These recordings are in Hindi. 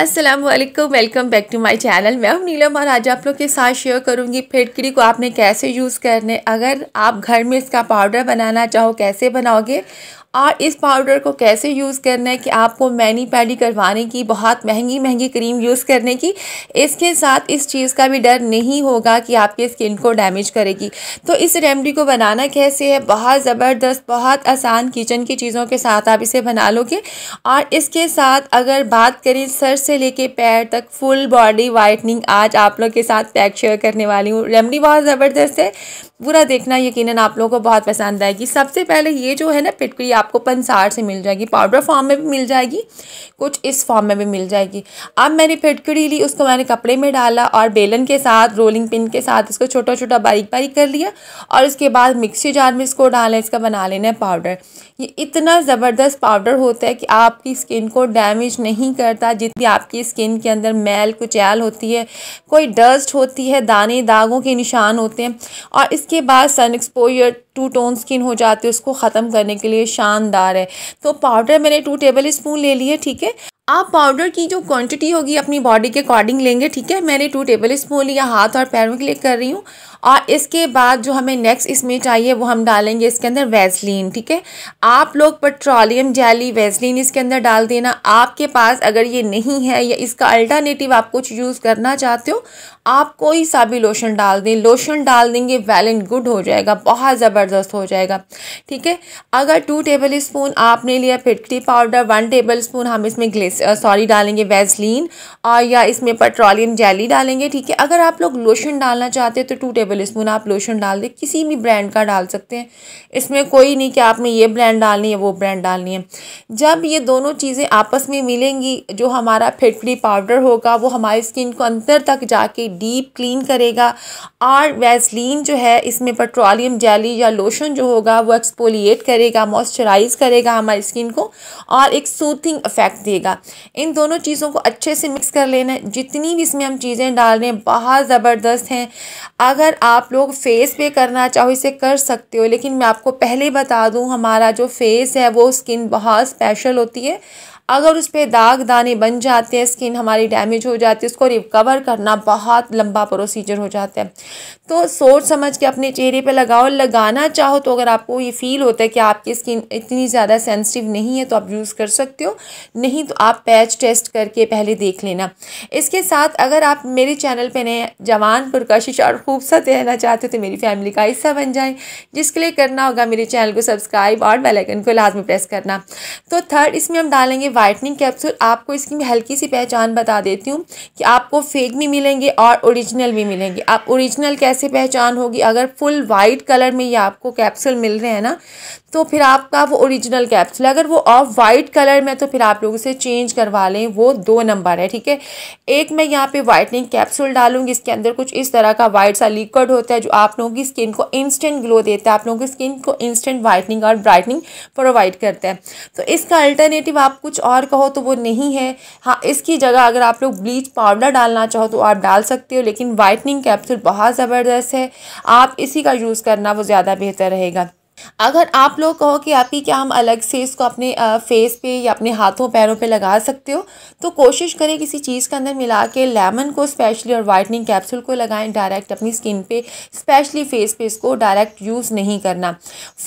Aslam welcome back to my channel मैं हूं नीलम और आज आप लोग के साथ शेयर करूंगी फिटकरी को आपने कैसे यूज़ करने अगर आप घर में इसका पाउडर बनाना चाहो कैसे बनाओगे और इस पाउडर को कैसे यूज़ करना है कि आपको मैनी पैडी करवाने की बहुत महंगी महंगी क्रीम यूज़ करने की इसके साथ इस चीज़ का भी डर नहीं होगा कि आपकी स्किन को डैमेज करेगी तो इस रेमडी को बनाना कैसे है बहुत ज़बरदस्त बहुत आसान किचन की चीज़ों के साथ आप इसे बना लोगे और इसके साथ अगर बात करें सर से लेके पैर तक फुल बॉडी वाइटनिंग आज आप लोग के साथ पैक शेयर करने वाली हूँ रेमडी बहुत ज़बरदस्त है पूरा देखना यकीनन आप लोगों को बहुत पसंद आएगी सबसे पहले ये जो है ना पिटकुरी आपको पंसार से मिल जाएगी पाउडर फॉर्म में भी मिल जाएगी कुछ इस फॉर्म में भी मिल जाएगी अब मैंने फिटकड़ी ली उसको मैंने कपड़े में डाला और बेलन के साथ रोलिंग पिन के साथ इसको छोटा छोटा बारीक बारीक कर लिया और उसके बाद मिक्सी जार में इसको डालना इसका बना लेना है पाउडर ये इतना ज़बरदस्त पाउडर होता है कि आपकी स्किन को डैमेज नहीं करता जितनी आपकी स्किन के अंदर मैल कुचैल होती है कोई डस्ट होती है दाने दागों के निशान होते हैं और इसके बाद sun exposure to tone skin हो जाती है उसको ख़त्म करने के लिए शाम शानदार है तो पाउडर मैंने टू टेबल स्पून ले लिए ठीक है आप पाउडर की जो क्वांटिटी होगी अपनी बॉडी के अकॉर्डिंग लेंगे ठीक है मैंने टू टेबल स्पून लिया हाथ और पैरों के लिए कर रही हूँ और इसके बाद जो हमें नेक्स्ट इसमें चाहिए वो हम डालेंगे इसके अंदर वैसलीन ठीक है आप लोग पेट्रोलियम जैली वैसलीन इसके अंदर डाल देना आपके पास अगर ये नहीं है या इसका अल्टरनेटिव आप कुछ यूज़ करना चाहते हो आप कोई सा भी लोशन डाल दें लोशन डाल देंगे वेल एंड गुड हो जाएगा बहुत ज़बरदस्त हो जाएगा ठीक है अगर टू टेबल स्पून आपने लिया फिटकी पाउडर वन टेबल स्पून हम इसमें ग्लेस सॉरी डालेंगे वैसलीन और या इसमें पेट्रोलियम जैली डालेंगे ठीक है अगर आप लोग लोशन डालना चाहते हो तो टू टेबल टेबल स्पून आप लोशन डाल दें किसी भी ब्रांड का डाल सकते हैं इसमें कोई नहीं कि आपने ये ब्रांड डालनी है वो ब्रांड डालनी है जब ये दोनों चीज़ें आपस में मिलेंगी जो हमारा फिटफ्री पाउडर होगा वो हमारी स्किन को अंदर तक जाके डीप क्लीन करेगा और वैसलिन जो है इसमें पेट्रोलियम जेली या लोशन जो होगा वो एक्सपोलिएट करेगा मॉइस्चराइज करेगा हमारी स्किन को और एक सूथिंग इफेक्ट देगा इन दोनों चीज़ों को अच्छे से मिक्स कर लेना है जितनी भी इसमें हम चीज़ें डाल रहे हैं बहुत ज़बरदस्त हैं अगर आप लोग फेस पे करना चाहो इसे कर सकते हो लेकिन मैं आपको पहले बता दूं हमारा जो फेस है वो स्किन बहुत स्पेशल होती है अगर उस पर दाग दाने बन जाते हैं स्किन हमारी डैमेज हो जाती है उसको रिकवर करना बहुत लंबा प्रोसीजर हो जाता है तो सोच समझ के अपने चेहरे पर लगाओ लगाना चाहो तो अगर आपको ये फील होता है कि आपकी स्किन इतनी ज़्यादा सेंसिटिव नहीं है तो आप यूज़ कर सकते हो नहीं तो आप पैच टेस्ट करके पहले देख लेना इसके साथ अगर आप मेरे चैनल पर नए जवान पुरकशिश और खूबसूरत रहना चाहते हो तो मेरी फैमिली का हिस्सा बन जाए जिसके लिए करना होगा मेरे चैनल को सब्सक्राइब और बेलाइकन को लाजमी प्रेस करना तो थर्ड इसमें हम डालेंगे वाइटनिंग कैप्सूल आपको इसकी हल्की सी पहचान बता देती हूँ कि आपको फेक भी मिलेंगे और ओरिजिनल भी मिलेंगे आप ओरिजिनल कैसे पहचान होगी अगर फुल वाइट कलर में ये आपको कैप्सूल मिल रहे हैं ना तो फिर आपका वो ओरिजिनल कैप्सूल अगर वो ऑफ वाइट कलर में तो फिर आप लोग उसे चेंज करवा लें वो दो नंबर है ठीक है एक मैं यहाँ पे वाइटनिंग कैप्सूल डालूंगी इसके अंदर कुछ इस तरह का वाइट सा लिक्विड होता है जो आप लोगों की स्किन को इंस्टेंट ग्लो देता है आप लोगों की स्किन को इंस्टेंट वाइटनिंग और ब्राइटनिंग प्रोवाइड करता है तो इसका अल्टरनेटिव आप कुछ और कहो तो वो नहीं है हाँ इसकी जगह अगर आप लोग ब्लीच पाउडर डालना चाहो तो आप डाल सकते हो लेकिन वाइटनिंग कैप्सूल बहुत ज़बरदस्त है आप इसी का यूज़ करना वो ज़्यादा बेहतर रहेगा अगर आप लोग कहो कि आप ही क्या हम अलग से इसको अपने फेस पे या अपने हाथों पैरों पे लगा सकते हो तो कोशिश करें किसी चीज़ के अंदर मिला के लेमन को स्पेशली और वाइटनिंग कैप्सूल को लगाएं डायरेक्ट अपनी स्किन पे स्पेशली फेस पे इसको डायरेक्ट यूज़ नहीं करना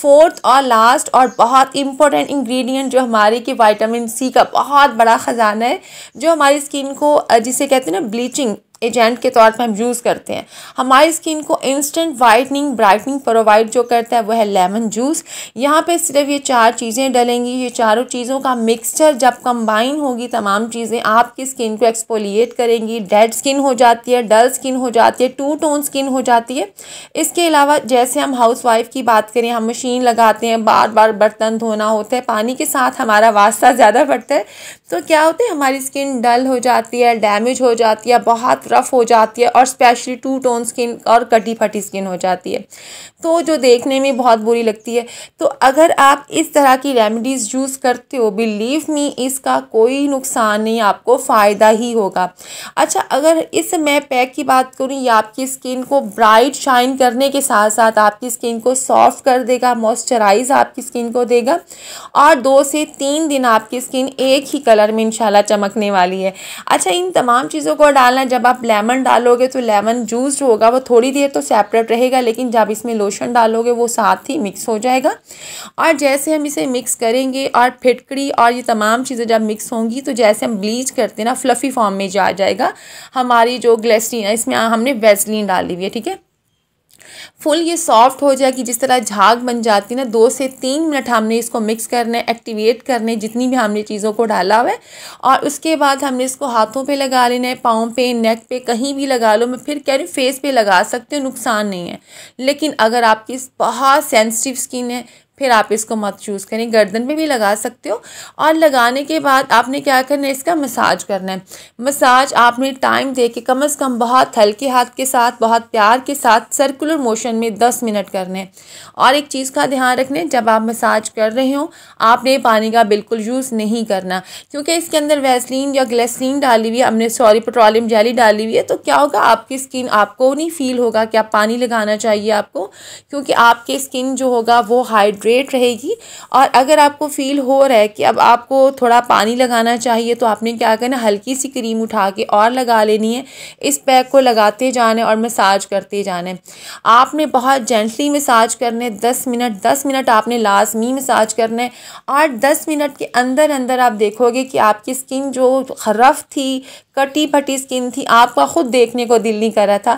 फोर्थ और लास्ट और बहुत इंपॉर्टेंट इंग्रेडिएंट जो हमारे कि वाइटामिन सी का बहुत बड़ा ख़जाना है जो हमारी स्किन को जिसे कहते हैं ना ब्लीचिंग एजेंट के तौर पर हम यूज़ करते हैं हमारी स्किन को इंस्टेंट वाइटनिंग ब्राइटनिंग प्रोवाइड जो करता है वह है लेमन जूस यहाँ पे सिर्फ ये चार चीज़ें डलेंगी ये चारों चीज़ों का मिक्सचर जब कंबाइन होगी तमाम चीज़ें आपकी स्किन को एक्सपोलिएट करेंगी डेड स्किन हो जाती है डल स्किन हो जाती है टू टोन स्किन हो जाती है इसके अलावा जैसे हम हाउस वाइफ की बात करें हम मशीन लगाते हैं बार बार बर्तन धोना होता है पानी के साथ हमारा वास्ता ज़्यादा बढ़ता है तो क्या होता है हमारी स्किन डल हो जाती है डैमेज हो जाती है बहुत रफ़ हो जाती है और स्पेशली टू टोन स्किन और कटी फटी स्किन हो जाती है तो जो देखने में बहुत बुरी लगती है तो अगर आप इस तरह की रेमिडीज़ यूज़ करते हो बिलीव मी इसका कोई नुकसान नहीं आपको फ़ायदा ही होगा अच्छा अगर इस मैं पैक की बात करूँ या आपकी स्किन को ब्राइट शाइन करने के साथ साथ आपकी स्किन को सॉफ्ट कर देगा मॉइस्चराइज आपकी स्किन को देगा और दो से तीन दिन आपकी स्किन एक ही कलर में इंशाल्लाह चमकने वाली है अच्छा इन तमाम चीज़ों को डालना जब आप लेमन डालोगे तो लेमन जूस जो होगा वो थोड़ी देर तो सेपरेट रहेगा लेकिन जब इसमें लोशन डालोगे वो साथ ही मिक्स हो जाएगा और जैसे हम इसे मिक्स करेंगे और फिटकड़ी और ये तमाम चीज़ें जब मिक्स होंगी तो जैसे हम ब्लीच करते हैं ना फ्लफ़ी फॉर्म में जा जाएगा हमारी जो ग्लेस्टीन इसमें हमने वेस्लिन डाली हुई है ठीक है फुल ये सॉफ्ट हो जाएगी जिस तरह झाग बन जाती है ना दो से तीन मिनट हमने इसको मिक्स करना है एक्टिवेट करने जितनी भी हमने चीज़ों को डाला हुआ है और उसके बाद हमने इसको हाथों पे लगा लेना है पाँव पे नेक पे कहीं भी लगा लो मैं फिर कह रही हूँ फेस पे लगा सकते हो नुकसान नहीं है लेकिन अगर आपकी बहुत सेंसिटिव स्किन है फिर आप इसको मत चूज़ करें गर्दन में भी लगा सकते हो और लगाने के बाद आपने क्या करना है इसका मसाज करना है मसाज आपने टाइम दे के कम अज़ कम बहुत हल्के हाथ के साथ बहुत प्यार के साथ सर्कुलर मोशन में दस मिनट करने है और एक चीज़ का ध्यान रखने जब आप मसाज कर रहे हो आपने पानी का बिल्कुल यूज़ नहीं करना क्योंकि इसके अंदर वैसलिन या ग्लेसिन डाली हुई है हमने सॉरी पेट्रोलियम जेली डाली हुई है तो क्या होगा आपकी स्किन आपको नहीं फील होगा कि आप पानी लगाना चाहिए आपको क्योंकि आपके स्किन जो होगा वो हाइड्रेट ग्रेट रहेगी और अगर आपको फील हो रहा है कि अब आपको थोड़ा पानी लगाना चाहिए तो आपने क्या करना हल्की सी क्रीम उठा के और लगा लेनी है इस पैक को लगाते जाना और मसाज करते जाना आपने बहुत जेंटली मसाज करने दस मिनट दस मिनट आपने लाजमी मसाज करना है और दस मिनट के अंदर अंदर आप देखोगे कि आपकी स्किन जो रफ़ थी कटी फटी स्किन थी आपका ख़ुद देखने को दिल नहीं कर रहा था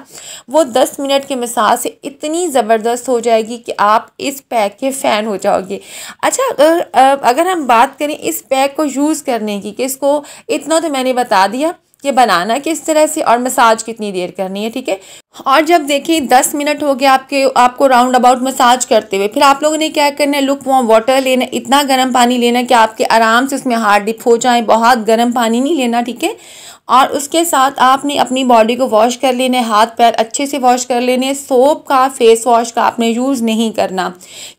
वो दस मिनट के मसाज से इतनी ज़बरदस्त हो जाएगी कि आप इस पैक के फैन फैन हो जाओगे अच्छा अगर अगर हम बात करें इस पैक को यूज़ करने की कि इसको इतना तो मैंने बता दिया कि बनाना किस तरह से और मसाज कितनी देर करनी है ठीक है और जब देखिए दस मिनट हो गया आपके आपको राउंड अबाउट मसाज करते हुए फिर आप लोगों ने क्या करना है लुक वॉम वाटर लेना इतना गर्म पानी लेना कि आपके आराम से उसमें हार्ड डिप हो जाए बहुत गर्म पानी नहीं लेना ठीक है और उसके साथ आपने अपनी बॉडी को वॉश कर लेने हाथ पैर अच्छे से वॉश कर लेने सोप का फेस वॉश का आपने यूज़ नहीं करना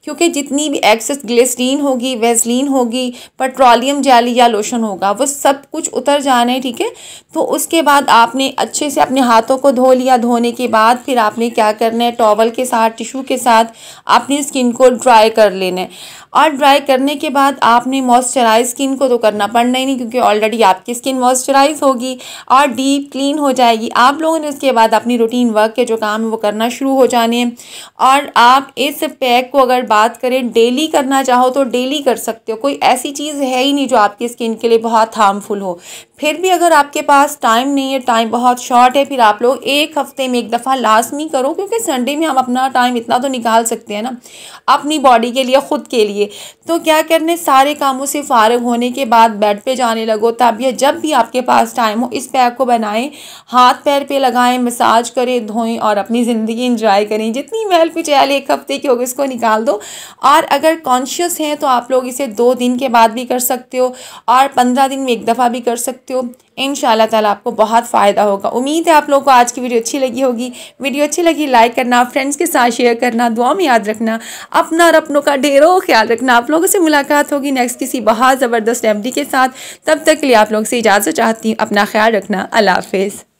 क्योंकि जितनी भी एक्सेस ग्लिसरीन होगी वेजलिन होगी पेट्रोलियम जेल या लोशन होगा वो सब कुछ उतर जाना है ठीक है तो उसके बाद आपने अच्छे से अपने हाथों को धो लिया धोने के बाद फिर आपने क्या करना है टॉवल के साथ टिशू के साथ अपनी स्किन को ड्राई कर लेना है और ड्राई करने के बाद आपने मॉइस्चराइज स्किन को तो करना पड़ना ही नहीं क्योंकि ऑलरेडी आपकी स्किन मॉइस्चराइज होगी जाएगी और डीप क्लीन हो जाएगी आप लोगों ने उसके बाद अपनी रूटीन वर्क के जो काम है वो करना शुरू हो जाने हैं और आप इस पैक को अगर बात करें डेली करना चाहो तो डेली कर सकते हो कोई ऐसी चीज़ है ही नहीं जो आपकी स्किन के लिए बहुत हार्मफुल हो फिर भी अगर आपके पास टाइम नहीं है टाइम बहुत शॉर्ट है फिर आप लोग एक हफ्ते में एक दफ़ा लाजमी करो क्योंकि संडे में हम अपना टाइम इतना तो निकाल सकते हैं ना अपनी बॉडी के लिए ख़ुद के लिए तो क्या करने सारे कामों से फारग होने के बाद बेड पे जाने लगो तब यह जब भी आपके पास टाइम हो इस पैक को बनाएं हाथ पैर पे लगाएं मसाज करें धोएं और अपनी ज़िंदगी इंजॉय करें जितनी महल पे चैल एक हफ्ते की होगी इसको निकाल दो और अगर कॉन्शियस हैं तो आप लोग इसे दो दिन के बाद भी कर सकते हो और पंद्रह दिन में एक दफ़ा भी कर सकते सकते हो इन ताला आपको बहुत फ़ायदा होगा उम्मीद है आप लोगों को आज की वीडियो अच्छी लगी होगी वीडियो अच्छी लगी लाइक करना फ्रेंड्स के साथ शेयर करना दुआ में याद रखना अपना और अपनों का ढेरों ख्याल रखना आप लोगों से मुलाकात होगी नेक्स्ट किसी बहुत ज़बरदस्त रेमडी के साथ तब तक के लिए आप लोग से इजाज़त चाहती हूँ अपना ख्याल रखना अल्लाफ